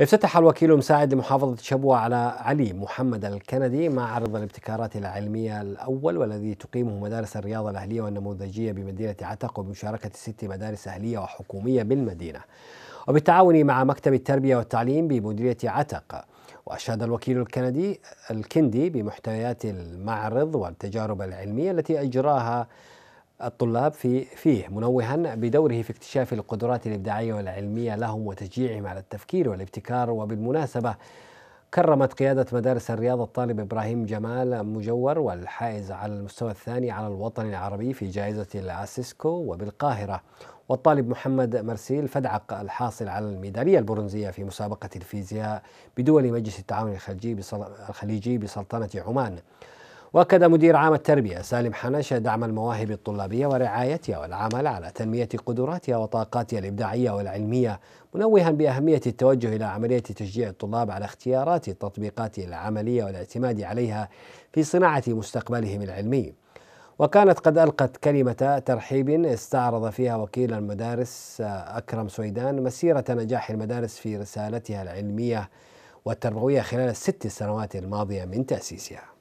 افتتح الوكيل المساعد لمحافظة شبوة على علي محمد الكندي معرض الابتكارات العلمية الأول والذي تقيمه مدارس الرياضة الأهلية والنموذجية بمدينة عتق وبمشاركة ست مدارس أهلية وحكومية بالمدينة وبالتعاون مع مكتب التربية والتعليم بمديرية عتق وأشاد الوكيل الكندي الكندي بمحتويات المعرض والتجارب العلمية التي أجراها الطلاب في فيه منوها بدوره في اكتشاف القدرات الإبداعية والعلمية لهم وتشجيعهم على التفكير والابتكار وبالمناسبة كرمت قيادة مدارس الرياض الطالب إبراهيم جمال مجور والحائز على المستوى الثاني على الوطن العربي في جائزة العاسيسكو وبالقاهرة والطالب محمد مرسيل فدعق الحاصل على الميدالية البرونزية في مسابقة الفيزياء بدول مجلس التعاون الخليجي بسلطنة عمان واكد مدير عام التربيه سالم حنشه دعم المواهب الطلابيه ورعايتها والعمل على تنميه قدراتها وطاقاتها الابداعيه والعلميه منوها باهميه التوجه الى عمليه تشجيع الطلاب على اختيارات التطبيقات العمليه والاعتماد عليها في صناعه مستقبلهم العلمي وكانت قد ألقت كلمة ترحيب استعرض فيها وكيل المدارس أكرم سويدان مسيرة نجاح المدارس في رسالتها العلمية والتربوية خلال الست سنوات الماضية من تأسيسها